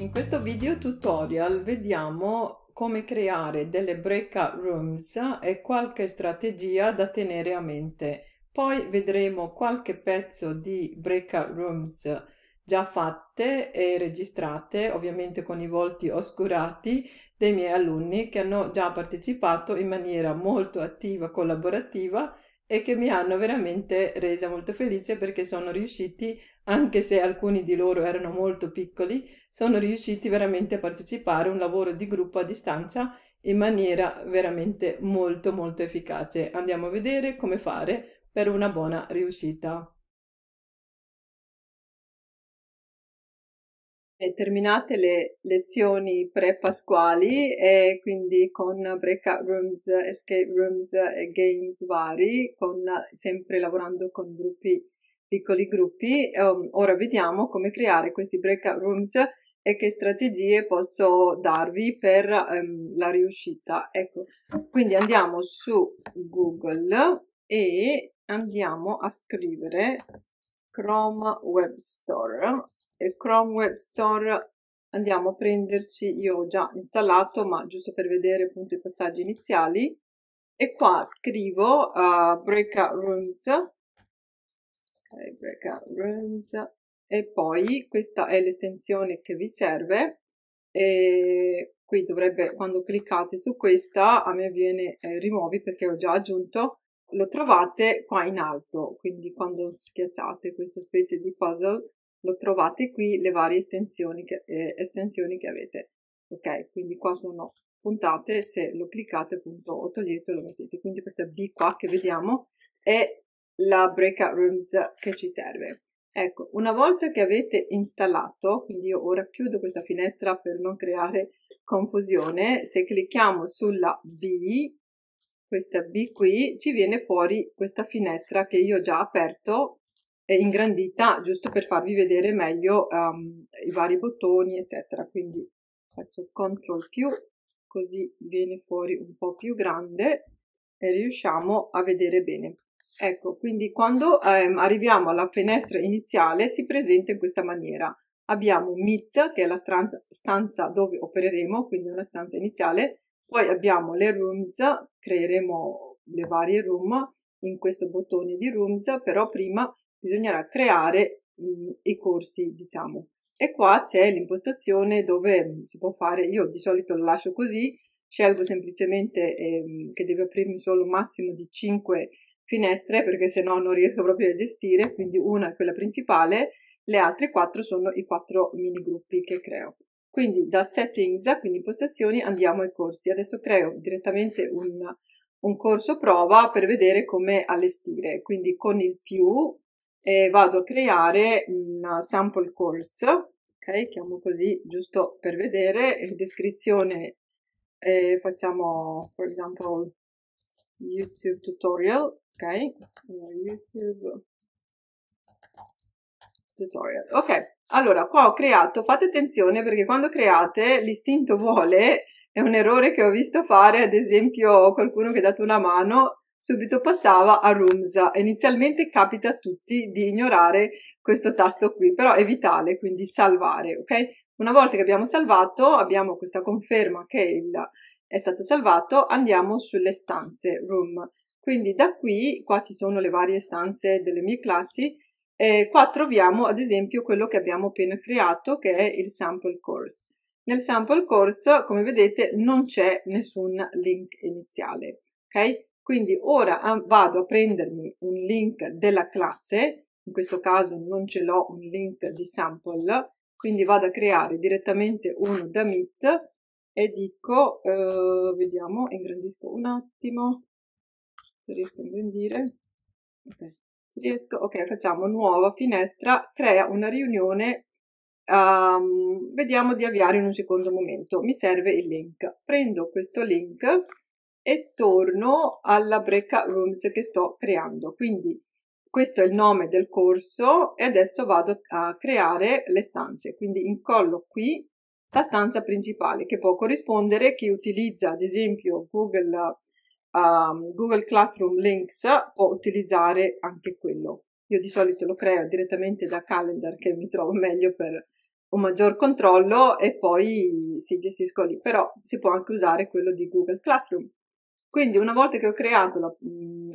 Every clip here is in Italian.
In questo video tutorial vediamo come creare delle breakout rooms e qualche strategia da tenere a mente. Poi vedremo qualche pezzo di breakout rooms già fatte e registrate, ovviamente con i volti oscurati dei miei alunni che hanno già partecipato in maniera molto attiva e collaborativa e che mi hanno veramente resa molto felice perché sono riusciti a anche se alcuni di loro erano molto piccoli, sono riusciti veramente a partecipare a un lavoro di gruppo a distanza in maniera veramente molto molto efficace. Andiamo a vedere come fare per una buona riuscita. terminate le lezioni pre-pasquali e quindi con breakout rooms, escape rooms e games vari, con, sempre lavorando con gruppi piccoli gruppi. Um, ora vediamo come creare questi breakout rooms e che strategie posso darvi per um, la riuscita. Ecco, quindi andiamo su Google e andiamo a scrivere Chrome Web Store. E Chrome Web Store andiamo a prenderci, io ho già installato, ma giusto per vedere appunto i passaggi iniziali. E qua scrivo uh, Breakout Rooms eh, e poi questa è l'estensione che vi serve e qui dovrebbe quando cliccate su questa a me viene eh, rimuovi perché ho già aggiunto lo trovate qua in alto quindi quando schiacciate questa specie di puzzle lo trovate qui le varie estensioni che, eh, estensioni che avete ok quindi qua sono puntate se lo cliccate appunto o togliete lo mettete quindi questa B qua che vediamo è la breakout rooms che ci serve. Ecco, una volta che avete installato, quindi io ora chiudo questa finestra per non creare confusione, se clicchiamo sulla B, questa B qui, ci viene fuori questa finestra che io ho già aperto e ingrandita, giusto per farvi vedere meglio um, i vari bottoni, eccetera. Quindi faccio CTRL più, così viene fuori un po' più grande e riusciamo a vedere bene. Ecco, quindi quando ehm, arriviamo alla finestra iniziale si presenta in questa maniera. Abbiamo un MIT, che è la stanza, stanza dove opereremo, quindi una stanza iniziale, poi abbiamo le rooms, creeremo le varie room in questo bottone di rooms, però prima bisognerà creare mh, mhmm, i corsi, diciamo. E qua c'è l'impostazione dove mhmm, si può fare, io di solito lo lascio così, scelgo semplicemente ehm, che deve aprirmi solo un massimo di 5 finestre perché se no non riesco proprio a gestire, quindi una è quella principale, le altre quattro sono i quattro mini gruppi che creo. Quindi da settings, quindi impostazioni, andiamo ai corsi. Adesso creo direttamente un, un corso prova per vedere come allestire. Quindi con il più eh, vado a creare un sample course, ok? Chiamo così giusto per vedere, in descrizione eh, facciamo, per esempio, YouTube tutorial, ok? YouTube tutorial, ok. Allora, qua ho creato, fate attenzione perché quando create l'istinto vuole, è un errore che ho visto fare, ad esempio qualcuno che ha dato una mano subito passava a Rooms. Inizialmente capita a tutti di ignorare questo tasto qui, però è vitale, quindi salvare, ok? Una volta che abbiamo salvato, abbiamo questa conferma che il, è stato salvato, andiamo sulle stanze room. Quindi da qui, qua ci sono le varie stanze delle mie classi, e qua troviamo ad esempio quello che abbiamo appena creato che è il sample course. Nel sample course, come vedete, non c'è nessun link iniziale, ok? Quindi ora ah, vado a prendermi un link della classe, in questo caso non ce l'ho un link di sample, quindi vado a creare direttamente uno da Meet e dico, eh, vediamo, ingrandisco un attimo, se riesco a ingrandire, ok, se riesco, ok, facciamo nuova finestra, crea una riunione, um, vediamo di avviare in un secondo momento, mi serve il link, prendo questo link e torno alla breakout rooms che sto creando, quindi questo è il nome del corso e adesso vado a creare le stanze, quindi incollo qui la stanza principale che può corrispondere chi utilizza ad esempio Google, uh, Google Classroom Links può utilizzare anche quello. Io di solito lo creo direttamente da Calendar che mi trovo meglio per un maggior controllo e poi si gestisco lì, però si può anche usare quello di Google Classroom. Quindi una volta che ho creato la,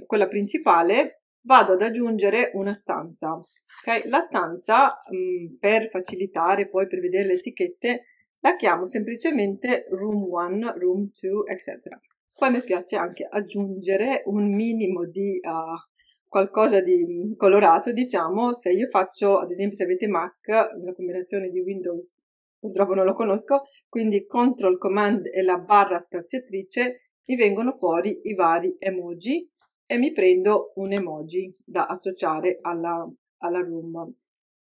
quella principale vado ad aggiungere una stanza. Okay? La stanza mh, per facilitare poi per vedere le etichette la chiamo semplicemente room 1, room 2, eccetera. Poi mi piace anche aggiungere un minimo di uh, qualcosa di mm, colorato, diciamo, se io faccio, ad esempio, se avete Mac, una combinazione di Windows, purtroppo non lo conosco, quindi Ctrl Command e la barra spaziatrice mi vengono fuori i vari emoji e mi prendo un emoji da associare alla, alla room.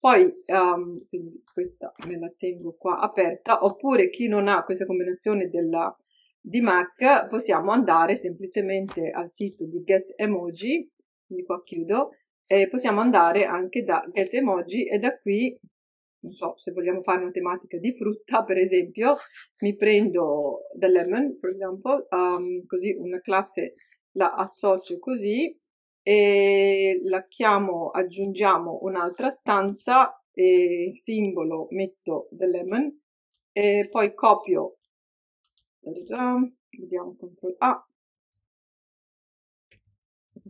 Poi, um, quindi questa me la tengo qua aperta, oppure chi non ha questa combinazione della, di Mac, possiamo andare semplicemente al sito di Get Emoji, quindi qua chiudo, e possiamo andare anche da Get Emoji e da qui, non so, se vogliamo fare una tematica di frutta, per esempio, mi prendo The Lemon, per esempio, um, così una classe la associo così, e la chiamo, aggiungiamo un'altra stanza, e il simbolo metto the lemon e poi copio, vediamo CTRL A,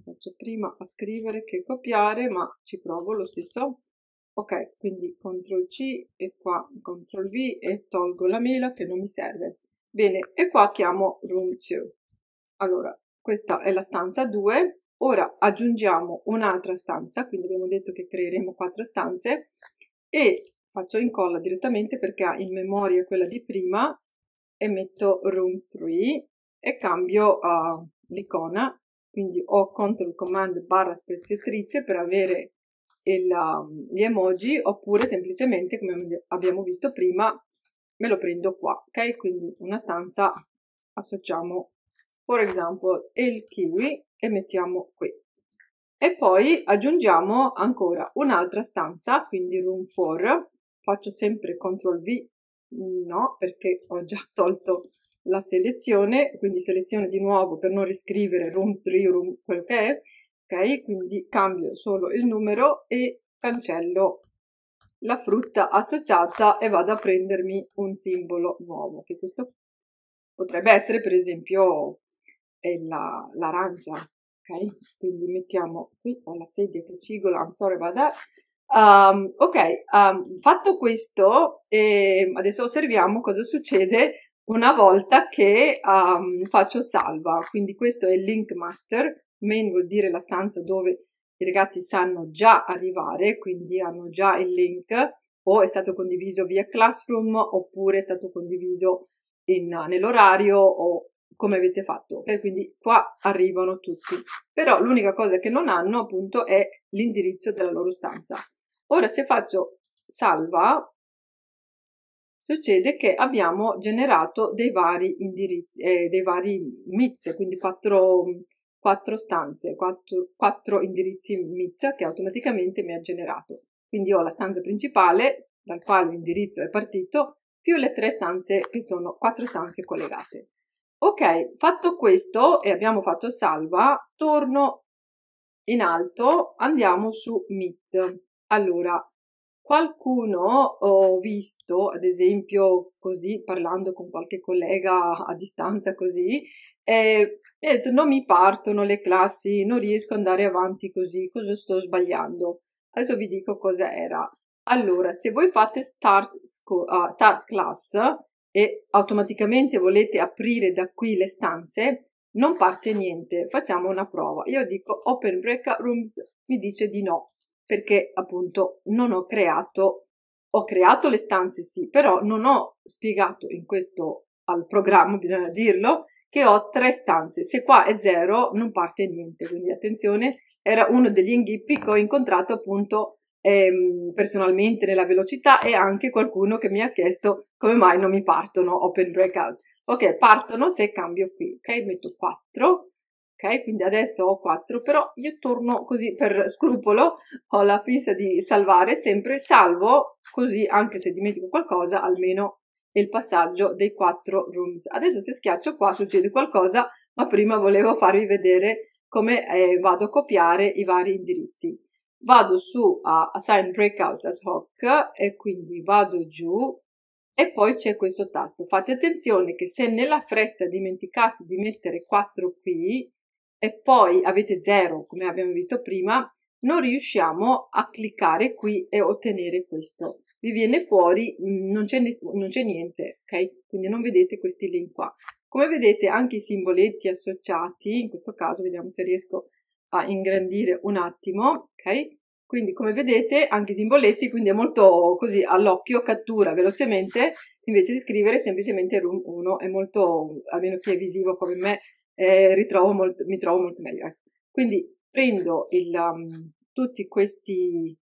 faccio prima a scrivere che copiare, ma ci provo lo stesso. Ok, quindi CTRL C e qua CTRL V e tolgo la mela che non mi serve. Bene, e qua chiamo Room 2. Allora, questa è la stanza 2 Ora aggiungiamo un'altra stanza, quindi abbiamo detto che creeremo quattro stanze e faccio incolla direttamente perché ha in memoria quella di prima e metto room 3 e cambio uh, l'icona, quindi ho CTRL COMMAND barra spezzettrice per avere il, um, gli emoji oppure semplicemente come abbiamo visto prima me lo prendo qua, ok? Quindi una stanza associamo, per esempio, il kiwi e mettiamo qui. E poi aggiungiamo ancora un'altra stanza, quindi room 4. Faccio sempre CTRL V, no, perché ho già tolto la selezione, quindi seleziono di nuovo per non riscrivere room 3, room quello che è, ok? Quindi cambio solo il numero e cancello la frutta associata e vado a prendermi un simbolo nuovo, che questo potrebbe essere per esempio l'arancia, la, ok? Quindi mettiamo qui la sedia che cigola, I'm sorry about that. Um, ok, um, fatto questo, eh, adesso osserviamo cosa succede una volta che um, faccio salva. Quindi questo è il link master, main vuol dire la stanza dove i ragazzi sanno già arrivare, quindi hanno già il link o è stato condiviso via Classroom oppure è stato condiviso in, nell'orario o come avete fatto. E quindi qua arrivano tutti. Però l'unica cosa che non hanno appunto è l'indirizzo della loro stanza. Ora se faccio salva, succede che abbiamo generato dei vari indirizzi, eh, dei vari MIT, quindi quattro, quattro stanze, quattro, quattro indirizzi MIT che automaticamente mi ha generato. Quindi ho la stanza principale dal quale l'indirizzo è partito, più le tre stanze che sono quattro stanze collegate. Ok, fatto questo e abbiamo fatto salva, torno in alto, andiamo su Meet. Allora, qualcuno ho visto, ad esempio così, parlando con qualche collega a distanza così, e mi ha detto non mi partono le classi, non riesco ad andare avanti così, cosa sto sbagliando? Adesso vi dico cosa era. Allora, se voi fate start, uh, start class, e automaticamente volete aprire da qui le stanze, non parte niente. Facciamo una prova. Io dico open breakout rooms, mi dice di no, perché appunto non ho creato, ho creato le stanze sì, però non ho spiegato in questo al programma, bisogna dirlo, che ho tre stanze. Se qua è zero non parte niente, quindi attenzione, era uno degli inghippi che ho incontrato appunto ehm, personalmente nella velocità e anche qualcuno che mi ha chiesto come mai non mi partono open breakout. Ok, partono se cambio qui, ok? Metto 4, ok? Quindi adesso ho 4, però io torno così per scrupolo, ho la fissa di salvare sempre, salvo così anche se dimentico qualcosa, almeno il passaggio dei 4 rooms. Adesso se schiaccio qua succede qualcosa, ma prima volevo farvi vedere come eh, vado a copiare i vari indirizzi vado su a Assign Breakout ad hoc e quindi vado giù e poi c'è questo tasto. Fate attenzione che se nella fretta dimenticate di mettere 4 qui e poi avete 0 come abbiamo visto prima, non riusciamo a cliccare qui e ottenere questo. Vi viene fuori, mm, non c'è, non c'è niente, ok? Quindi non vedete questi link qua. Come vedete anche i simboletti associati, in questo caso vediamo se riesco a ingrandire un attimo, ok? Quindi come vedete anche i simboletti, quindi è molto così all'occhio, cattura velocemente, invece di scrivere semplicemente room 1, è molto, almeno chi è visivo come me, eh, molto, mi trovo molto meglio. Ecco. Quindi prendo il, um, tutti questi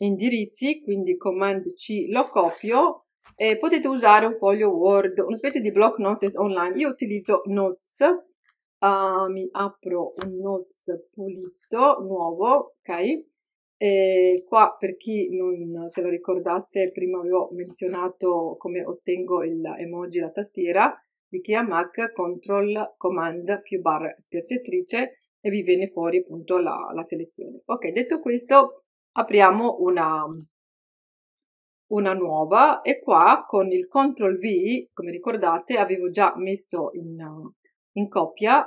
indirizzi, quindi command C lo copio, e potete usare un foglio Word, una specie di block notice online, io utilizzo Notes, uh, mi apro un notes pulito, nuovo, ok? E qua per chi non se lo ricordasse, prima avevo menzionato come ottengo l'emoji la tastiera di Kia Mac, Control Command più barra spiazzettrice e vi viene fuori appunto la, la selezione. Ok, detto questo, apriamo una, una nuova e qua con il CTRL V, come ricordate, avevo già messo in, in coppia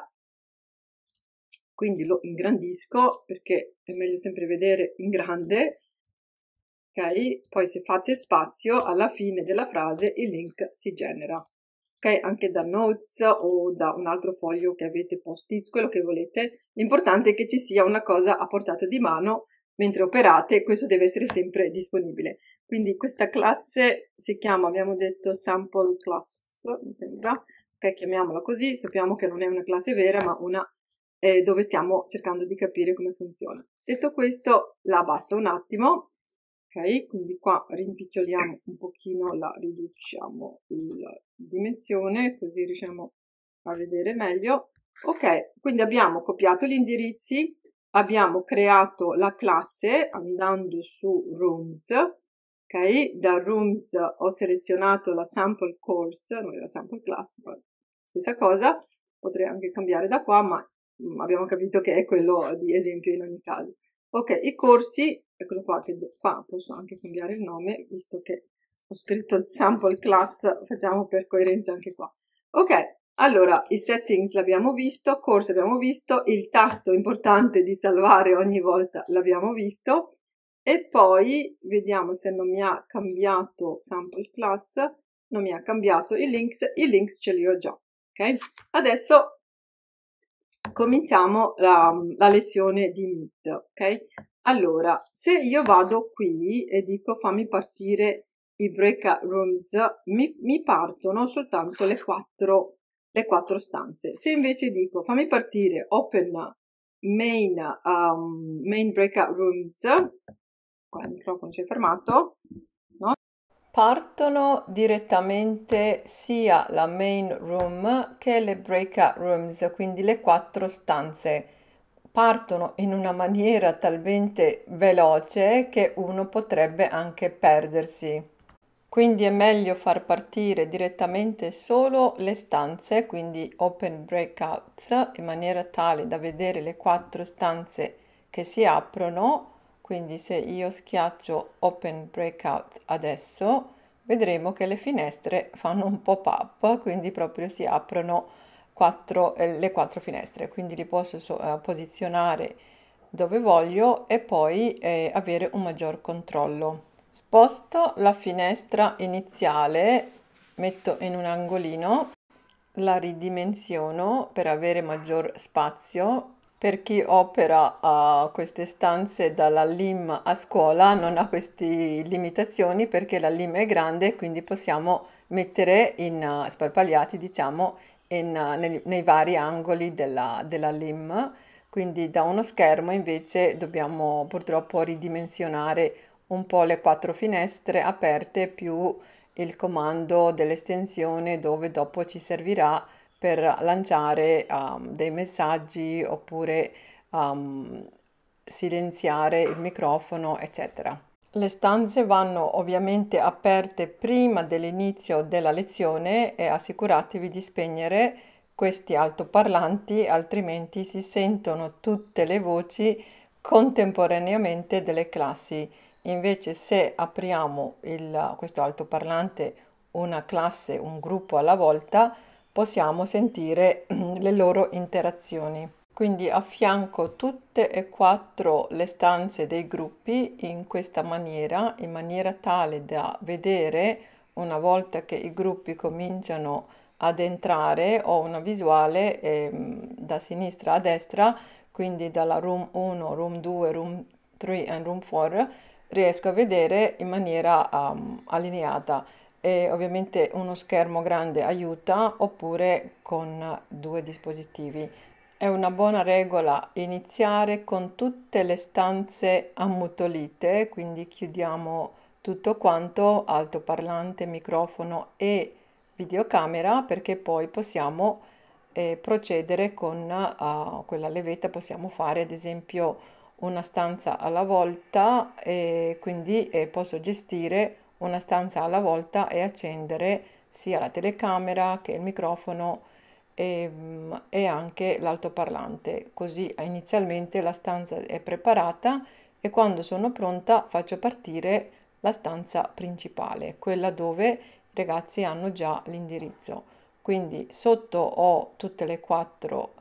quindi lo ingrandisco perché è meglio sempre vedere in grande ok Poi se fate spazio alla fine della frase il link si genera. Ok, anche da notes o da un altro foglio che avete post-it, quello che volete. L'importante è che ci sia una cosa a portata di mano mentre operate, questo deve essere sempre disponibile. Quindi questa classe si chiama, abbiamo detto sample class, mi sembra. Ok, chiamiamola così, sappiamo che non è una classe vera, ma una eh, dove stiamo cercando di capire come funziona. Detto questo, la abbasso un attimo, ok? Quindi qua rimpiccioliamo un pochino, la riduciamo la dimensione, così riusciamo a vedere meglio. Ok, quindi abbiamo copiato gli indirizzi, abbiamo creato la classe andando su Rooms, ok? Da Rooms ho selezionato la sample course, non la sample class, ma stessa cosa, potrei anche cambiare da qua, ma Mm, abbiamo capito che è quello di esempio in ogni caso. Ok, i corsi, eccolo qua, che qua posso anche cambiare il nome, visto che ho scritto sample class, facciamo per coerenza anche qua. Ok, allora, i settings l'abbiamo visto, corsi abbiamo visto, il tasto importante di salvare ogni volta l'abbiamo visto, e poi vediamo se non mi ha cambiato sample class, non mi ha cambiato i links, i links ce li ho già. Ok? Adesso cominciamo la, la lezione di Meet, ok? Allora, se io vado qui e dico fammi partire i breakout rooms, mi, mi partono soltanto le quattro, le quattro, stanze. Se invece dico fammi partire open main, um, main breakout rooms, qua il microfono si è fermato, partono direttamente sia la main room che le breakout rooms, quindi le quattro stanze. Partono in una maniera talmente veloce che uno potrebbe anche perdersi. Quindi è meglio far partire direttamente solo le stanze, quindi open breakouts, in maniera tale da vedere le quattro stanze che si aprono quindi se io schiaccio Open Breakout adesso, vedremo che le finestre fanno un pop-up, quindi proprio si aprono quattro, eh, le quattro finestre. Quindi li posso so, eh, posizionare dove voglio e poi eh, avere un maggior controllo. Sposto la finestra iniziale, metto in un angolino, la ridimensiono per avere maggior spazio per chi opera a queste stanze dalla LIM a scuola non ha queste limitazioni perché la LIM è grande quindi possiamo mettere in, eh, sparpagliati diciamo in, eh, nei, nei, vari angoli della, della LIM quindi da uno schermo invece dobbiamo purtroppo ridimensionare un po' le quattro finestre aperte più il comando dell'estensione dove dopo ci servirà per lanciare um, dei messaggi oppure um, silenziare il microfono, eccetera. Le stanze vanno ovviamente aperte prima dell'inizio della lezione e assicuratevi di spegnere questi altoparlanti, altrimenti si sentono tutte le voci contemporaneamente delle classi. Invece se apriamo il, questo altoparlante una classe, un gruppo alla volta, possiamo sentire mm, le loro interazioni. Quindi affianco tutte e quattro le stanze dei gruppi in questa maniera, in maniera tale da vedere una volta che i gruppi cominciano ad entrare ho una visuale eh, da sinistra a destra, quindi dalla room 1, room 2, room 3 e room 4 riesco a vedere in maniera um, allineata e ovviamente uno schermo grande aiuta oppure con due dispositivi. È una buona regola iniziare con tutte le stanze ammutolite, quindi chiudiamo tutto quanto, altoparlante, microfono e videocamera perché poi possiamo eh, procedere con uh, quella levetta, possiamo fare ad esempio una stanza alla volta e quindi eh, posso gestire una stanza alla volta e accendere sia la telecamera che il microfono e, mm, e anche l'altoparlante. Così inizialmente la stanza è preparata e quando sono pronta faccio partire la stanza principale, quella dove i ragazzi hanno già l'indirizzo. Quindi sotto ho tutte le quattro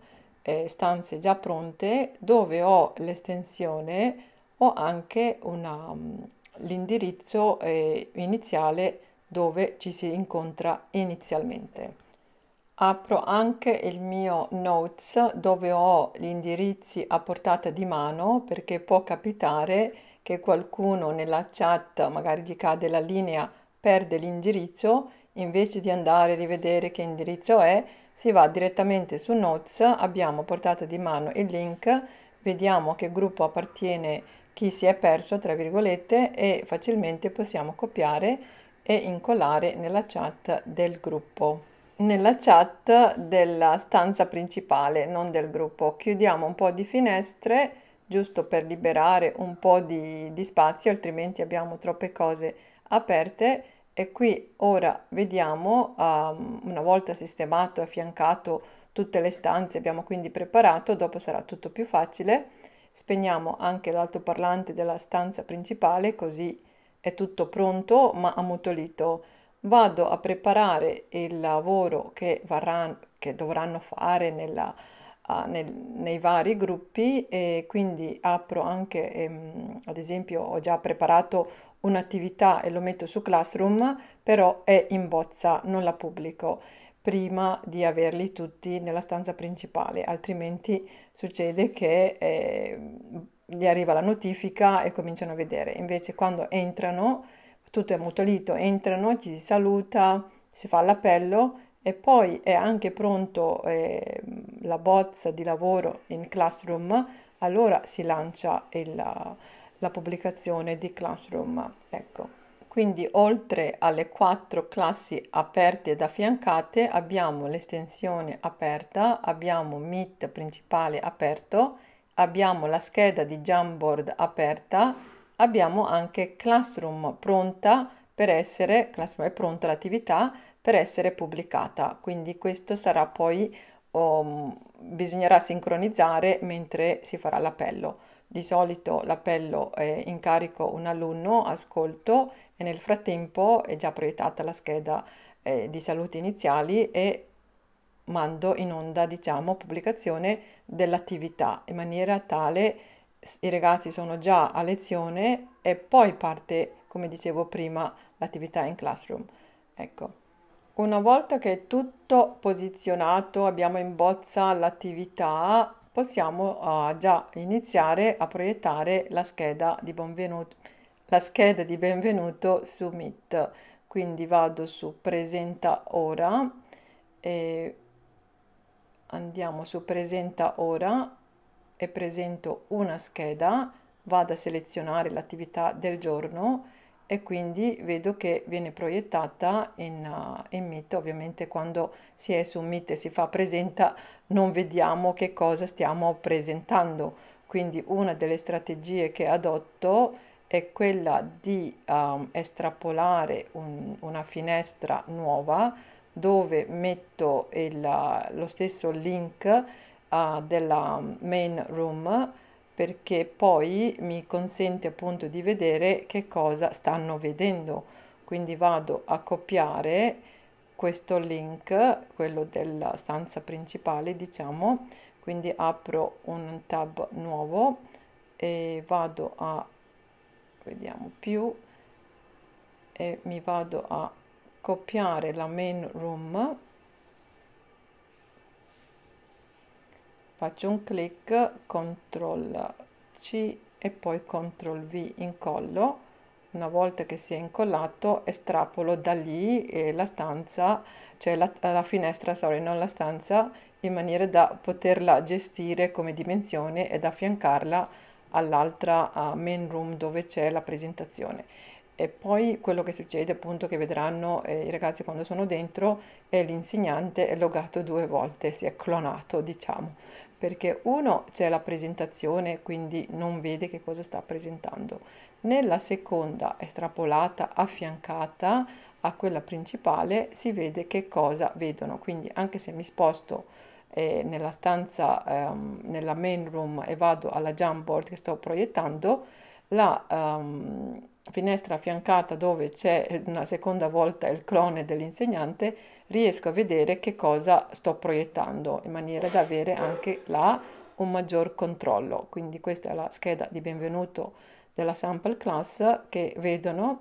eh, stanze già pronte, dove ho l'estensione ho anche una, mm, l'indirizzo eh, iniziale dove ci si incontra inizialmente. Apro anche il mio notes dove ho gli indirizzi a portata di mano perché può capitare che qualcuno nella chat magari gli cade la linea, perde l'indirizzo, invece di andare a rivedere che indirizzo è, si va direttamente su notes, abbiamo portata di mano il link, vediamo a che gruppo appartiene chi si è perso, tra virgolette, e facilmente possiamo copiare e incollare nella chat del gruppo. Nella chat della stanza principale, non del gruppo. Chiudiamo un po' di finestre, giusto per liberare un po' di, di spazio, altrimenti abbiamo troppe cose aperte. E qui ora vediamo, um, una volta sistemato e affiancato tutte le stanze, abbiamo quindi preparato, dopo sarà tutto più facile Spegniamo anche l'altoparlante della stanza principale così è tutto pronto ma ammutolito. Vado a preparare il lavoro che, varranno, che dovranno fare nella, uh, nel, nei vari gruppi e quindi apro anche, ehm, ad esempio ho già preparato un'attività e lo metto su Classroom, però è in bozza, non la pubblico prima di averli tutti nella stanza principale, altrimenti succede che eh, gli arriva la notifica e cominciano a vedere. Invece quando entrano, tutto è mutolito, entrano, ci si saluta, si fa l'appello e poi è anche pronto eh, la bozza di lavoro in Classroom, allora si lancia il, la, pubblicazione di Classroom. Ecco. Quindi oltre alle quattro classi aperte ed affiancate abbiamo l'estensione aperta, abbiamo Meet principale aperto, abbiamo la scheda di Jamboard aperta, abbiamo anche Classroom pronta per essere, Classroom è pronta l'attività per essere pubblicata. Quindi questo sarà poi, um, bisognerà sincronizzare mentre si farà l'appello. Di solito l'appello è eh, in carico un alunno, ascolto e nel frattempo è già proiettata la scheda eh, di saluti iniziali e mando in onda, diciamo, pubblicazione dell'attività in maniera tale i ragazzi sono già a lezione e poi parte, come dicevo prima, l'attività in classroom. Ecco. Una volta che è tutto posizionato, abbiamo in bozza l'attività, possiamo uh, già iniziare a proiettare la scheda di benvenuto la scheda di benvenuto su Meet. Quindi vado su presenta ora e andiamo su presenta ora e presento una scheda, vado a selezionare l'attività del giorno e quindi vedo che viene proiettata in, in Meet. Ovviamente quando si è su Meet e si fa presenta non vediamo che cosa stiamo presentando. Quindi una delle strategie che adotto è è quella di um, estrapolare un, una finestra nuova dove metto il, lo stesso link uh, della um, main room perché poi mi consente appunto di vedere che cosa stanno vedendo quindi vado a copiare questo link quello della stanza principale diciamo quindi apro un tab nuovo e vado a vediamo più e mi vado a copiare la main room faccio un clic CTRL C e poi CTRL V incollo una volta che si è incollato estrapolo da lì la stanza cioè la, la finestra sorry non la stanza in maniera da poterla gestire come dimensione ed affiancarla all'altra main room dove c'è la presentazione. E poi quello che succede appunto che vedranno eh, i ragazzi quando sono dentro è l'insegnante è logato due volte, si è clonato diciamo, perché uno c'è la presentazione quindi non vede che cosa sta presentando, nella seconda estrapolata, affiancata a quella principale si vede che cosa vedono, quindi anche se mi sposto eh, nella stanza, ehm, nella main room e vado alla Jamboard che sto proiettando, la ehm, finestra affiancata dove c'è una seconda volta il clone dell'insegnante, riesco a vedere che cosa sto proiettando in maniera da avere anche là un maggior controllo. Quindi questa è la scheda di benvenuto della sample class che vedono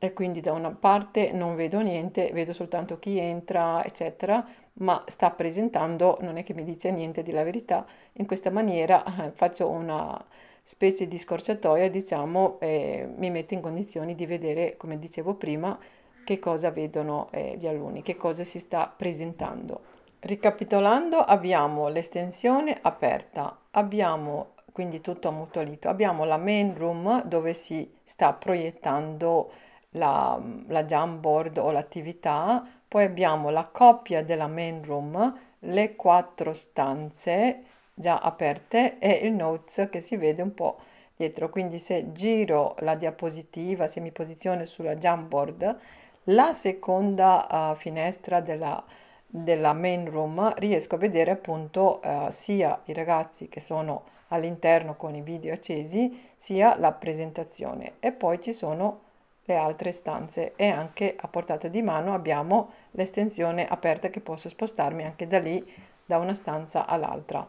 e quindi da una parte non vedo niente, vedo soltanto chi entra, eccetera, ma sta presentando, non è che mi dice niente della verità, in questa maniera eh, faccio una specie di scorciatoia, diciamo, eh, mi metto in condizioni di vedere, come dicevo prima, che cosa vedono eh, gli alunni, che cosa si sta presentando. Ricapitolando, abbiamo l'estensione aperta, abbiamo quindi tutto ammutolito, abbiamo la main room dove si sta proiettando la, la Jamboard o l'attività, poi abbiamo la coppia della main room, le quattro stanze già aperte e il notes che si vede un po' dietro. Quindi se giro la diapositiva, se mi posiziono sulla Jamboard, la seconda uh, finestra della, della main room riesco a vedere appunto uh, sia i ragazzi che sono all'interno con i video accesi, sia la presentazione e poi ci sono le altre stanze e anche a portata di mano abbiamo l'estensione aperta che posso spostarmi anche da lì da una stanza all'altra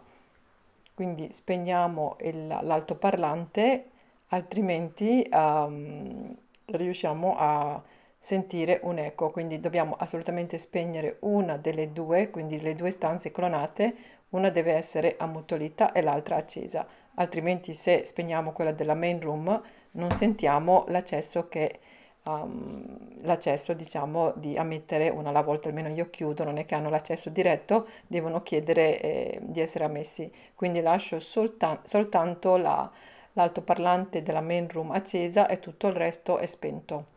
quindi spegniamo l'altoparlante altrimenti um, riusciamo a sentire un eco quindi dobbiamo assolutamente spegnere una delle due quindi le due stanze clonate una deve essere ammutolita e l'altra accesa altrimenti se spegniamo quella della main room non sentiamo l'accesso che um, l'accesso diciamo di ammettere una alla volta almeno io chiudo non è che hanno l'accesso diretto devono chiedere eh, di essere ammessi quindi lascio solta- soltanto la, l'altoparlante della main room accesa e tutto il resto è spento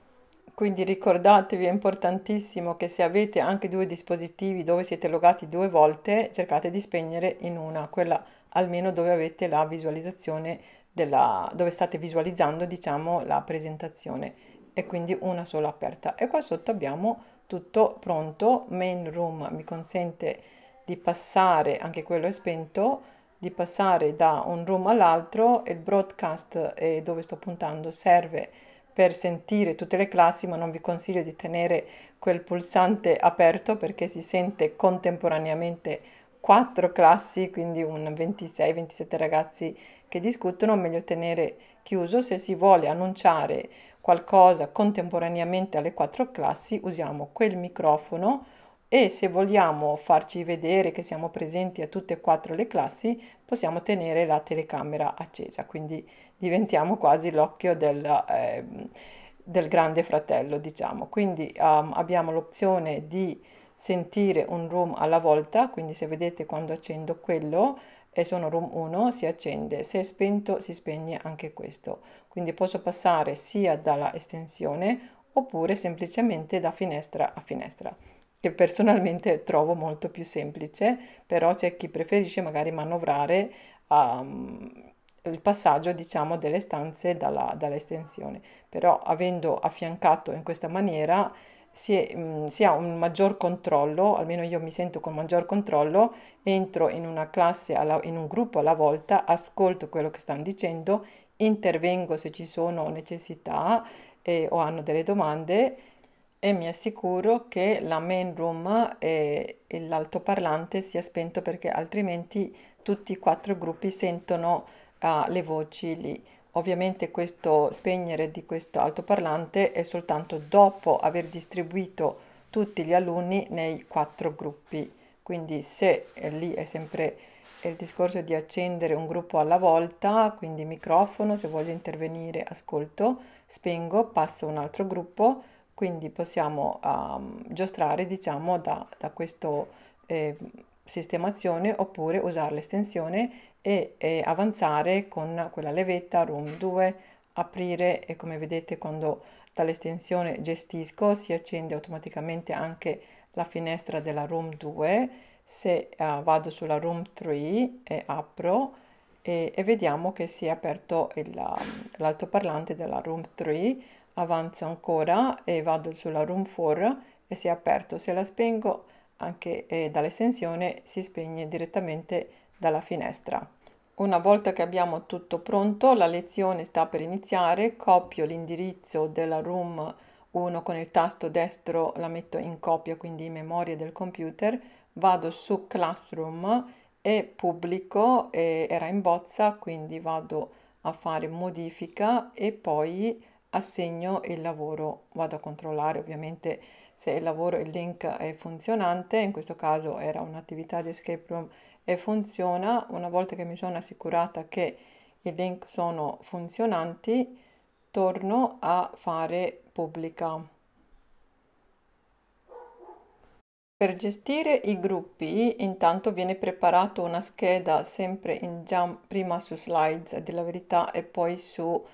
quindi ricordatevi è importantissimo che se avete anche due dispositivi dove siete logati due volte cercate di spegnere in una quella almeno dove avete la visualizzazione della, dove state visualizzando diciamo, la presentazione e quindi una sola aperta. E qua sotto abbiamo tutto pronto, main room mi consente di passare, anche quello è spento, di passare da un room all'altro il broadcast eh, dove sto puntando serve per sentire tutte le classi, ma non vi consiglio di tenere quel pulsante aperto perché si sente contemporaneamente quattro classi, quindi un 26-27 ragazzi che discutono meglio tenere chiuso se si vuole annunciare qualcosa contemporaneamente alle quattro classi usiamo quel microfono e se vogliamo farci vedere che siamo presenti a tutte e quattro le classi possiamo tenere la telecamera accesa quindi diventiamo quasi l'occhio del, eh, del grande fratello diciamo quindi um, abbiamo l'opzione di sentire un room alla volta quindi se vedete quando accendo quello e sono room 1 si accende se è spento si spegne anche questo quindi posso passare sia dalla estensione oppure semplicemente da finestra a finestra che personalmente trovo molto più semplice però c'è chi preferisce magari manovrare um, il passaggio diciamo delle stanze dalla, dall'estensione però avendo affiancato in questa maniera si, è, mm, si, ha un maggior controllo, almeno io mi sento con maggior controllo, entro in una classe, alla, in un gruppo alla volta, ascolto quello che stanno dicendo, intervengo se ci sono necessità eh, o hanno delle domande e mi assicuro che la main room e, e l'altoparlante sia spento perché altrimenti tutti e quattro gruppi sentono uh, le voci lì. Ovviamente questo spegnere di questo altoparlante è soltanto dopo aver distribuito tutti gli alunni nei quattro gruppi. Quindi se eh, lì è sempre il discorso di accendere un gruppo alla volta, quindi microfono, se voglio intervenire ascolto, spengo, passo a un altro gruppo, quindi possiamo um, giostrare diciamo da, da questa eh, sistemazione oppure usare l'estensione e, e avanzare con quella levetta room 2 aprire e come vedete quando dall'estensione gestisco si accende automaticamente anche la finestra della room 2 se uh, vado sulla room 3 e apro e, e vediamo che si è aperto mm, l'altoparlante della room 3 avanza ancora e vado sulla room 4 e si è aperto se la spengo anche eh, dall'estensione si spegne direttamente dalla finestra. Una volta che abbiamo tutto pronto, la lezione sta per iniziare, copio l'indirizzo della room 1 con il tasto destro, la metto in copia, quindi in memoria del computer, vado su Classroom e pubblico, e era in bozza, quindi vado a fare modifica e poi assegno il lavoro, vado a controllare ovviamente se il lavoro, il link è funzionante, in questo caso era un'attività di escape room e funziona. Una volta che mi sono assicurata che i link sono funzionanti, torno a fare pubblica. Per gestire i gruppi intanto viene preparata una scheda sempre in jump, prima su slides della verità e poi su uh,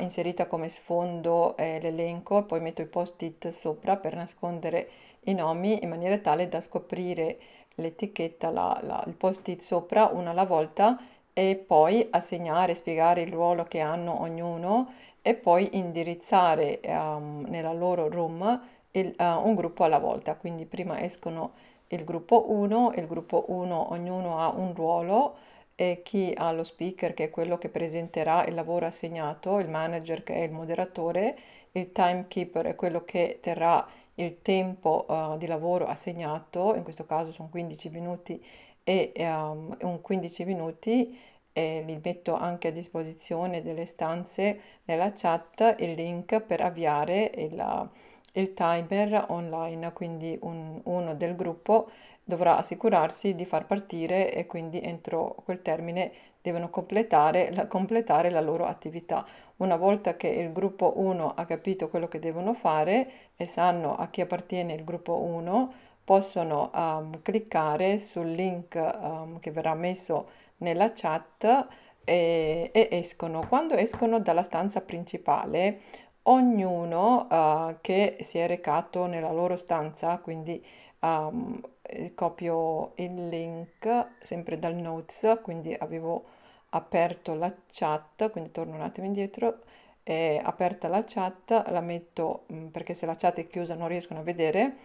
inserita come sfondo eh, l'elenco, poi metto i post-it sopra per nascondere i nomi in maniera tale da scoprire l'etichetta, la, la, il post-it sopra una alla volta e poi assegnare, spiegare il ruolo che hanno ognuno e poi indirizzare um, nella loro room il, uh, un gruppo alla volta. Quindi prima escono il gruppo 1, il gruppo 1 ognuno ha un ruolo e chi ha lo speaker che è quello che presenterà il lavoro assegnato, il manager che è il moderatore, il timekeeper è quello che terrà il tempo uh, di lavoro assegnato, in questo caso sono 15 minuti e um, un 15 minuti, e li metto anche a disposizione delle stanze nella chat il link per avviare il, il timer online, quindi un, uno del gruppo dovrà assicurarsi di far partire e quindi entro quel termine devono completare la, completare la loro attività. Una volta che il gruppo 1 ha capito quello che devono fare e sanno a chi appartiene il gruppo 1, possono um, cliccare sul link um, che verrà messo nella chat e, e, escono. Quando escono dalla stanza principale, ognuno uh, che si è recato nella loro stanza, quindi um, eh, copio il link sempre dal notes, quindi avevo aperto la chat, quindi torno un attimo indietro, è aperta la chat, la metto mm, perché se la chat è chiusa non riescono a vedere,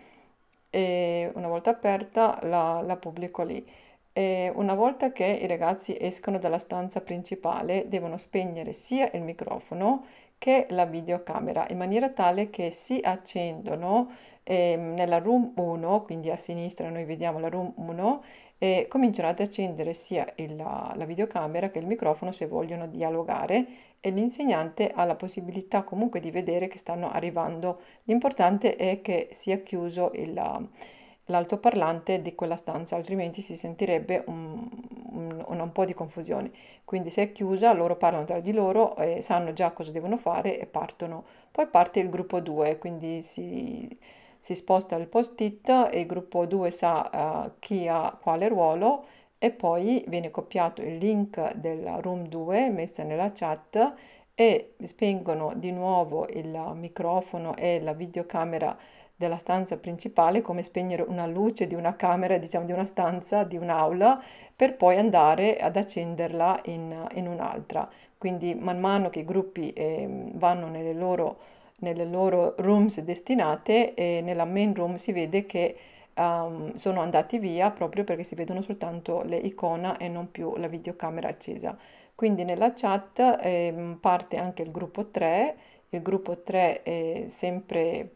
e una volta aperta la, la pubblico lì. E una volta che i ragazzi escono dalla stanza principale devono spegnere sia il microfono che la videocamera in maniera tale che si accendono eh, nella room 1, quindi a sinistra noi vediamo la room 1, eh, cominciano ad accendere sia il, la, la videocamera che il microfono se vogliono dialogare e l'insegnante ha la possibilità comunque di vedere che stanno arrivando. L'importante è che sia chiuso il l'altoparlante di quella stanza, altrimenti si sentirebbe un, un, un, po' di confusione. Quindi se è chiusa, loro parlano tra di loro, eh, sanno già cosa devono fare e partono. Poi parte il gruppo 2, quindi si si sposta il post-it e il gruppo 2 sa uh, chi ha quale ruolo e poi viene copiato il link della room 2 messa nella chat e spengono di nuovo il microfono e la videocamera della stanza principale, come spegnere una luce di una camera, diciamo di una stanza, di un'aula, per poi andare ad accenderla in, in un'altra. Quindi man mano che i gruppi eh, vanno nelle loro nelle loro rooms destinate e nella main room si vede che um, sono andati via proprio perché si vedono soltanto le icona e non più la videocamera accesa. Quindi nella chat eh, parte anche il gruppo 3, il gruppo 3 è sempre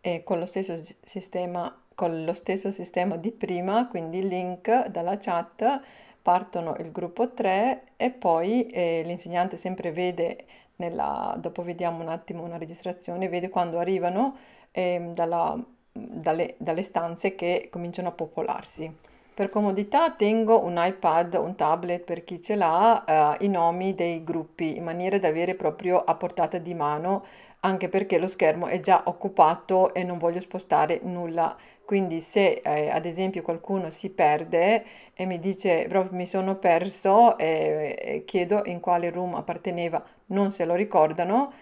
è con, lo sistema, con lo stesso sistema di prima, quindi il link dalla chat partono il gruppo 3 e poi eh, l'insegnante sempre vede nella, dopo vediamo un attimo una registrazione, vede quando arrivano eh, dalla, dalle, dalle stanze che cominciano a popolarsi. Per comodità tengo un iPad un tablet per chi ce l'ha, eh, i nomi dei gruppi in maniera da avere proprio a portata di mano, anche perché lo schermo è già occupato e non voglio spostare nulla. Quindi se eh, ad esempio qualcuno si perde e mi dice proprio mi sono perso e, eh, e eh, chiedo in quale room apparteneva non se lo ricordano,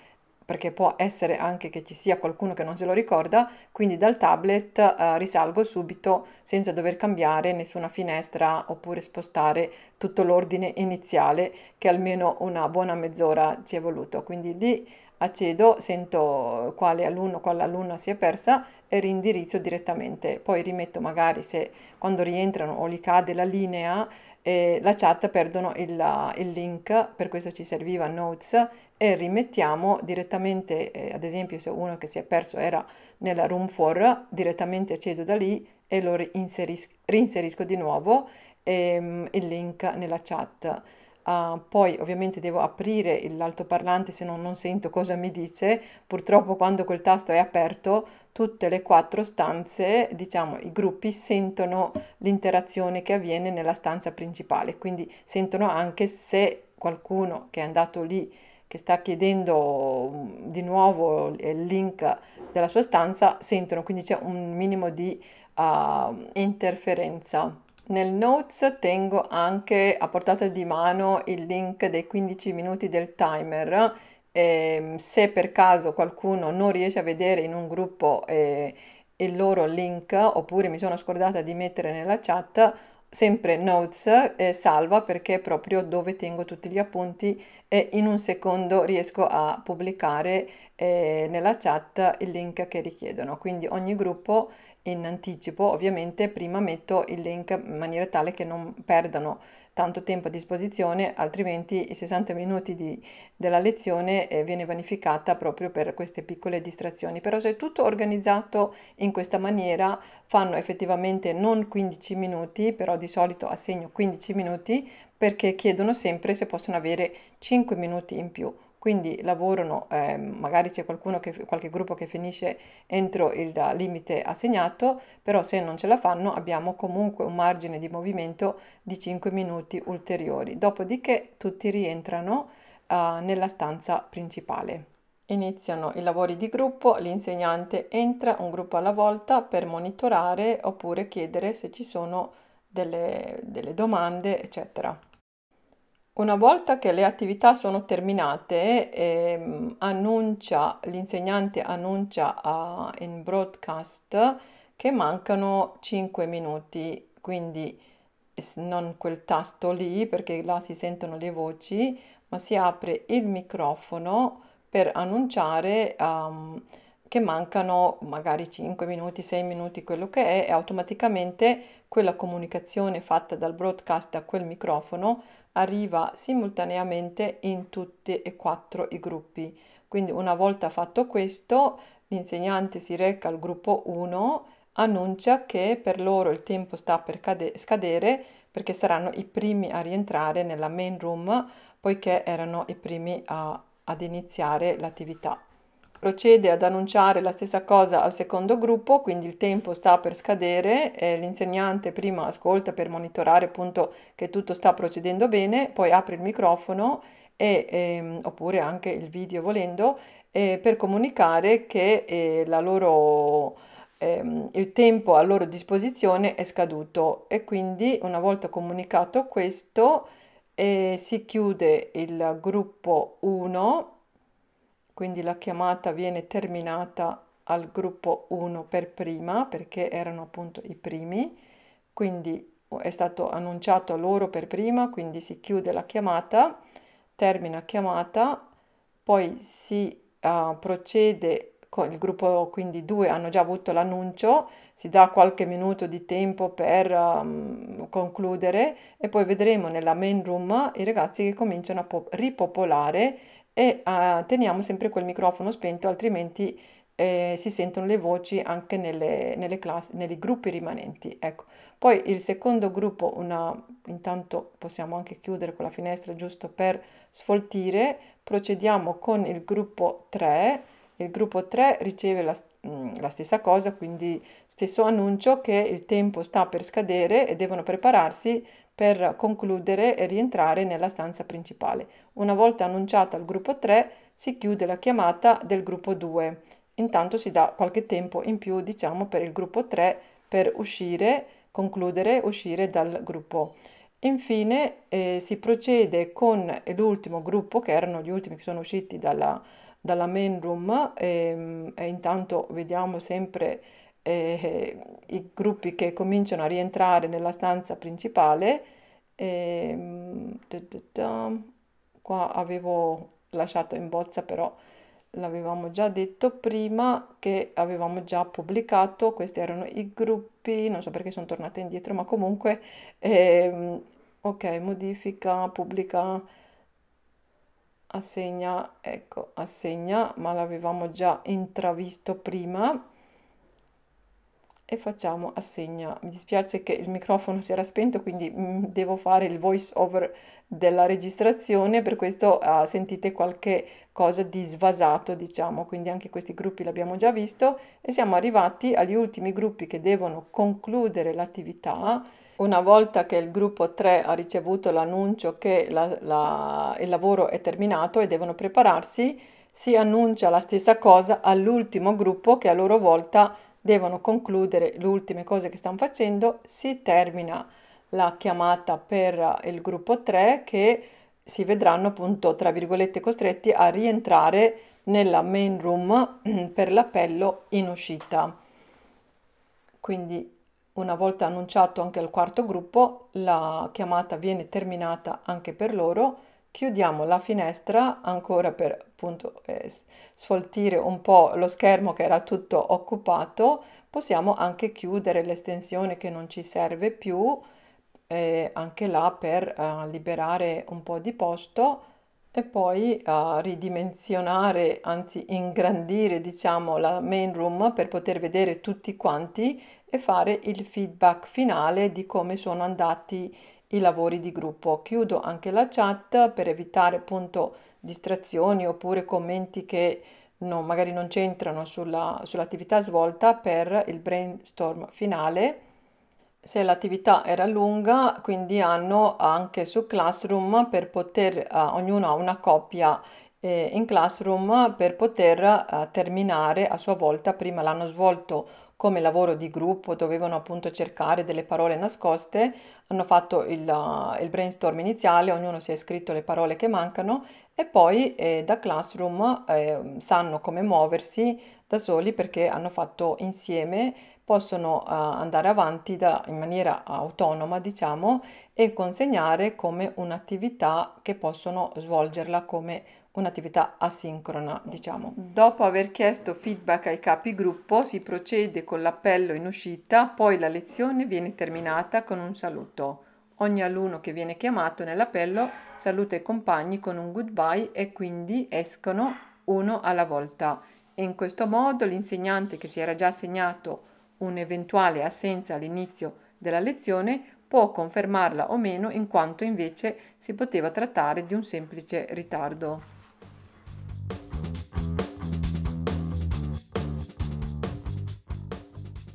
perché può essere anche che ci sia qualcuno che non se lo ricorda, quindi dal tablet eh, risalgo subito senza dover cambiare nessuna finestra oppure spostare tutto l'ordine iniziale che almeno una buona mezz'ora ci è voluto. Quindi di accedo, sento quale alunno, quale alunna si è persa e rindirizzo direttamente. Poi rimetto magari se quando rientrano o gli cade la linea eh, la chat perdono il, il, link, per questo ci serviva Notes e rimettiamo direttamente, eh, ad esempio se uno che si è perso era nella room 4, direttamente accedo da lì e lo reinserisco di nuovo ehm, il link nella chat. Uh, poi ovviamente devo aprire l'altoparlante se no non sento cosa mi dice. Purtroppo quando quel tasto è aperto tutte le quattro stanze, diciamo, i gruppi sentono l'interazione che avviene nella stanza principale, quindi sentono anche se qualcuno che è andato lì che sta chiedendo di nuovo il link della sua stanza sentono, quindi c'è un minimo di uh, interferenza. Nel notes tengo anche a portata di mano il link dei 15 minuti del timer eh, se per caso qualcuno non riesce a vedere in un gruppo eh, il loro link oppure mi sono scordata di mettere nella chat sempre notes eh, salva perché è proprio dove tengo tutti gli appunti e in un secondo riesco a pubblicare eh, nella chat il link che richiedono quindi ogni gruppo in anticipo ovviamente prima metto il link in maniera tale che non perdano tanto tempo a disposizione, altrimenti i 60 minuti di, della lezione eh, viene vanificata proprio per queste piccole distrazioni. Però se è tutto organizzato in questa maniera, fanno effettivamente non 15 minuti, però di solito assegno 15 minuti perché chiedono sempre se possono avere 5 minuti in più quindi lavorano, eh, magari c'è qualcuno che, qualche gruppo che finisce entro il limite assegnato, però se non ce la fanno abbiamo comunque un margine di movimento di 5 minuti ulteriori, dopodiché tutti rientrano eh, nella stanza principale. Iniziano i lavori di gruppo, l'insegnante entra un gruppo alla volta per monitorare oppure chiedere se ci sono delle, delle domande, eccetera. Una volta che le attività sono terminate, ehm, annuncia, l'insegnante annuncia a, in broadcast che mancano 5 minuti, quindi non quel tasto lì perché là si sentono le voci, ma si apre il microfono per annunciare um, che mancano magari 5 minuti, 6 minuti, quello che è, e automaticamente quella comunicazione fatta dal broadcast a quel microfono arriva simultaneamente in tutti e quattro i gruppi. Quindi una volta fatto questo, l'insegnante si reca al gruppo 1, annuncia che per loro il tempo sta per cade- scadere perché saranno i primi a rientrare nella main room poiché erano i primi a, ad iniziare l'attività procede ad annunciare la stessa cosa al secondo gruppo, quindi il tempo sta per scadere, eh, l'insegnante prima ascolta per monitorare appunto che tutto sta procedendo bene, poi apre il microfono e, ehm, oppure anche il video volendo eh, per comunicare che eh, loro, ehm, il tempo a loro disposizione è scaduto e quindi una volta comunicato questo eh, si chiude il gruppo 1 quindi la chiamata viene terminata al gruppo 1 per prima perché erano appunto i primi, quindi è stato annunciato a loro per prima, quindi si chiude la chiamata, termina chiamata, poi si uh, procede con il gruppo, quindi due hanno già avuto l'annuncio, si dà qualche minuto di tempo per um, concludere e poi vedremo nella main room i ragazzi che cominciano a pop- ripopolare e eh, teniamo sempre quel microfono spento, altrimenti eh, si sentono le voci anche nelle, nelle classi, nei gruppi rimanenti. Ecco. Poi il secondo gruppo, una, intanto possiamo anche chiudere con la finestra giusto per sfoltire, procediamo con il gruppo 3. Il gruppo 3 riceve la, mh, mm, la stessa cosa, quindi stesso annuncio che il tempo sta per scadere e devono prepararsi per concludere e rientrare nella stanza principale. Una volta annunciata il gruppo 3 si chiude la chiamata del gruppo 2. Intanto si dà qualche tempo in più, diciamo, per il gruppo 3 per uscire, concludere, uscire dal gruppo. Infine eh, si procede con l'ultimo gruppo, che erano gli ultimi che sono usciti dalla, dalla main room, e, ehm, e intanto vediamo sempre eh, i gruppi che cominciano a rientrare nella stanza principale. Eh, qua avevo lasciato in bozza però l'avevamo già detto prima che avevamo già pubblicato, questi erano i gruppi, non so perché sono tornata indietro, ma comunque, ehm, ok, modifica, pubblica, assegna, ecco, assegna, ma l'avevamo già intravisto prima e facciamo assegna. Mi dispiace che il microfono si era spento, quindi mm, devo fare il voice over della registrazione, per questo uh, sentite qualche cosa di svasato, diciamo, quindi anche questi gruppi l'abbiamo già visto e siamo arrivati agli ultimi gruppi che devono concludere l'attività. Una volta che il gruppo 3 ha ricevuto l'annuncio che la, la, il lavoro è terminato e devono prepararsi, si annuncia la stessa cosa all'ultimo gruppo che a loro volta devono concludere le ultime cose che stanno facendo, si termina la chiamata per il gruppo 3 che si vedranno appunto tra virgolette costretti a rientrare nella main room per l'appello in uscita. Quindi una volta annunciato anche al quarto gruppo, la chiamata viene terminata anche per loro chiudiamo la finestra ancora per appunto eh, sfoltire un po' lo schermo che era tutto occupato, possiamo anche chiudere l'estensione che non ci serve più, eh, anche là per eh, liberare un po' di posto e poi eh, ridimensionare, anzi ingrandire diciamo la main room per poter vedere tutti quanti e fare il feedback finale di come sono andati i lavori di gruppo. Chiudo anche la chat per evitare appunto distrazioni oppure commenti che non, magari non c'entrano sulla, sull'attività svolta per il brainstorm finale. Se l'attività era lunga, quindi hanno anche su Classroom per poter, eh, ognuno ha una coppia eh, in Classroom per poter eh, terminare a sua volta, prima l'hanno svolto come lavoro di gruppo dovevano appunto cercare delle parole nascoste, hanno fatto il, uh, il brainstorm iniziale, ognuno si è scritto le parole che mancano e poi eh, da Classroom eh, sanno come muoversi da soli perché hanno fatto insieme possono uh, andare avanti da, in maniera autonoma, diciamo, e consegnare come un'attività che possono svolgerla come un'attività asincrona, diciamo. Mm. Dopo aver chiesto feedback ai capigruppo si procede con l'appello in uscita, poi la lezione viene terminata con un saluto. Ogni alunno che viene chiamato nell'appello saluta i compagni con un goodbye e quindi escono uno alla volta. in questo modo l'insegnante che si era già segnato un'eventuale assenza all'inizio della lezione può confermarla o meno in quanto invece si poteva trattare di un semplice ritardo.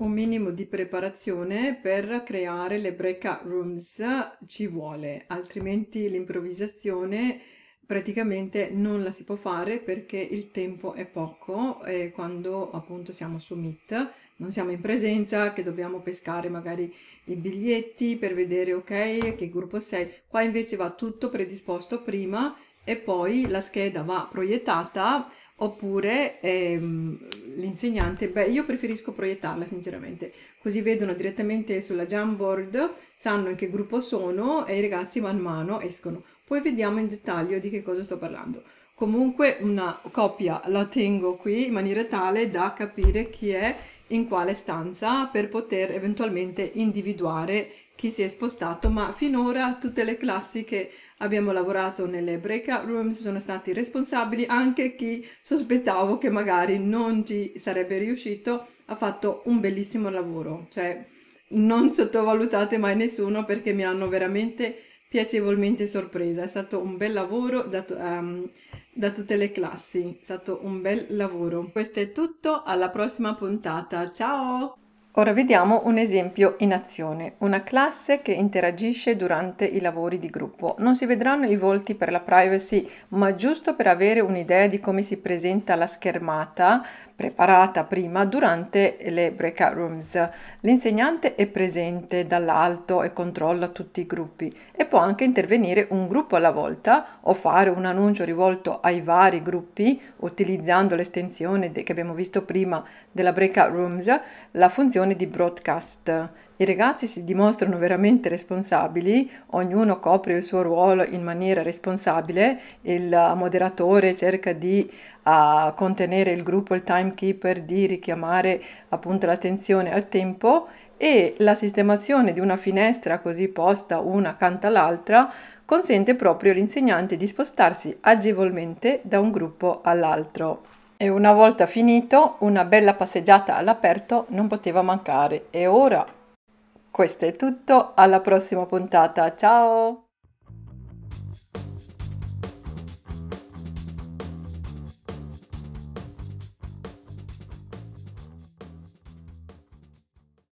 un minimo di preparazione per creare le breakout rooms ci vuole, altrimenti l'improvvisazione praticamente non la si può fare perché il tempo è poco e quando appunto siamo su Meet non siamo in presenza che dobbiamo pescare magari i biglietti per vedere ok che gruppo sei. Qua invece va tutto predisposto prima e poi la scheda va proiettata Oppure ehm, l'insegnante, beh, io preferisco proiettarla sinceramente, così vedono direttamente sulla Jamboard, sanno in che gruppo sono e i ragazzi man mano escono. Poi vediamo in dettaglio di che cosa sto parlando. Comunque una copia la tengo qui in maniera tale da capire chi è in quale stanza per poter eventualmente individuare chi si è spostato, ma finora tutte le classi che abbiamo lavorato nelle breakout rooms sono stati responsabili, anche chi sospettavo che magari non ci sarebbe riuscito ha fatto un bellissimo lavoro, cioè non sottovalutate mai nessuno perché mi hanno veramente piacevolmente sorpresa, è stato un bel lavoro da, um, da tutte le classi, è stato un bel lavoro. Questo è tutto, alla prossima puntata, ciao! Ora vediamo un esempio in azione, una classe che interagisce durante i lavori di gruppo. Non si vedranno i volti per la privacy, ma giusto per avere un'idea di come si presenta la schermata, preparata prima durante le breakout rooms. L'insegnante è presente dall'alto e controlla tutti i gruppi e può anche intervenire un gruppo alla volta o fare un annuncio rivolto ai vari gruppi utilizzando l'estensione che abbiamo visto prima della breakout rooms, la funzione di broadcast i ragazzi si dimostrano veramente responsabili, ognuno copre il suo ruolo in maniera responsabile, il moderatore cerca di uh, contenere il gruppo, il timekeeper, di richiamare appunto l'attenzione al tempo e la sistemazione di una finestra così posta una accanto all'altra consente proprio all'insegnante di spostarsi agevolmente da un gruppo all'altro. E una volta finito, una bella passeggiata all'aperto non poteva mancare. E ora questo è tutto, alla prossima puntata, ciao!